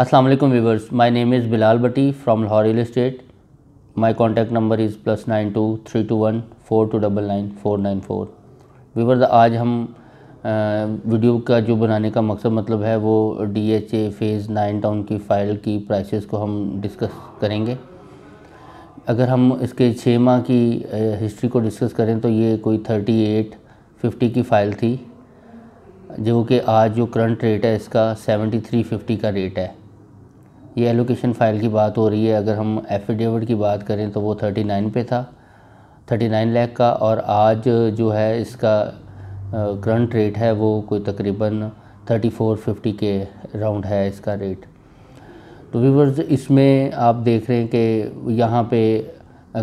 अस्सलाम वालेकुम viewers my name is Bilal Bhatti from Lahore real estate my contact number is plus nine two three two one four two double nine four nine four viewers आज हम video का जो बनाने का मकसद मतलब है वो D H A phase nine town की फ़ाइल की प्राइसेस को हम डिस्कस करेंगे अगर हम इसके छः माह की हिस्ट्री को डिस्कस करें तो ये कोई थर्टी एट फिफ्टी की फ़ाइल थी जो कि आज जो करंट रेट है इसका सेवेंटी थ्री फिफ्टी का रेट है ये एलोकेशन फ़ाइल की बात हो रही है अगर हम एफिडेविट की बात करें तो वो थर्टी नाइन पे था थर्टी नाइन लैख का और आज जो है इसका करंट रेट है वो कोई तकरीबन थर्टी फोर फिफ्टी के राउंड है इसका रेट तो वीवर्स इसमें आप देख रहे हैं कि यहाँ पे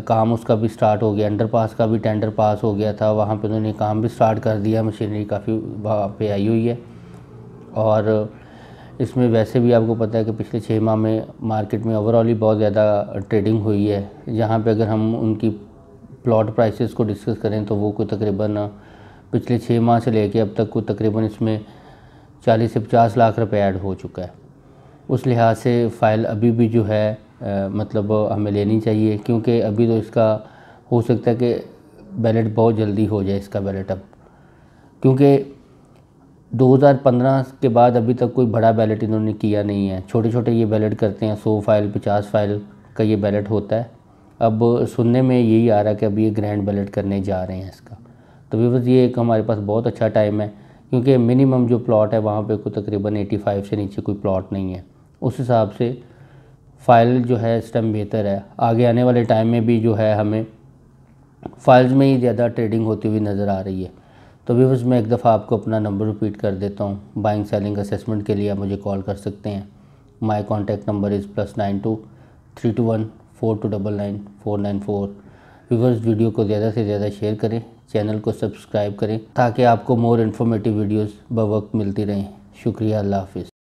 काम उसका भी स्टार्ट हो गया अंडरपास का भी टेंडर पास हो गया था वहाँ पे उन्होंने काम भी स्टार्ट कर दिया मशीनरी काफ़ी वहाँ पे आई हुई है और इसमें वैसे भी आपको पता है कि पिछले छः माह में मार्केट में ओवरऑल ही बहुत ज़्यादा ट्रेडिंग हुई है जहाँ पे अगर हम उनकी प्लॉट प्राइसेस को डिस्कस करें तो वो कोई तकरीबन पिछले छः माह से लेके अब तक को तकरीबन इसमें चालीस से पचास लाख रुपए ऐड हो चुका है उस लिहाज से फ़ाइल अभी भी जो है आ, मतलब हमें लेनी चाहिए क्योंकि अभी तो इसका हो सकता है कि बैलेट बहुत जल्दी हो जाए इसका बैलेट अब क्योंकि 2015 के बाद अभी तक कोई बड़ा बैलेट इन्होंने किया नहीं है छोटे छोटे ये बैलेट करते हैं सौ फाइल पचास फाइल का ये बैलेट होता है अब सुनने में यही आ रहा है कि अभी ये ग्रैंड बैलेट करने जा रहे हैं इसका तो बस ये एक हमारे पास बहुत अच्छा टाइम है क्योंकि मिनिमम जो प्लॉट है वहाँ पर कोई तकरीबन एटी से नीचे कोई प्लॉट नहीं है उस हिसाब से फाइल जो है इस टाइम बेहतर है आगे आने वाले टाइम में भी जो है हमें फाइल्स में ही ज़्यादा ट्रेडिंग होती हुई नज़र आ रही है तो व्यूवर्स मैं एक दफ़ा आपको अपना नंबर रिपीट कर देता हूँ बाइंग सेलिंग असेसमेंट के लिए आप मुझे कॉल कर सकते हैं my contact number is plus nine two three two one four two double nine four nine four viewers video को ज़्यादा से ज़्यादा शेयर करें चैनल को सब्सक्राइब करें ताकि आपको मोर इन्फॉर्मेटिव वीडियोज़ ब वक्त मिलती रहें शुक्रिया अल्लाह हाफिज़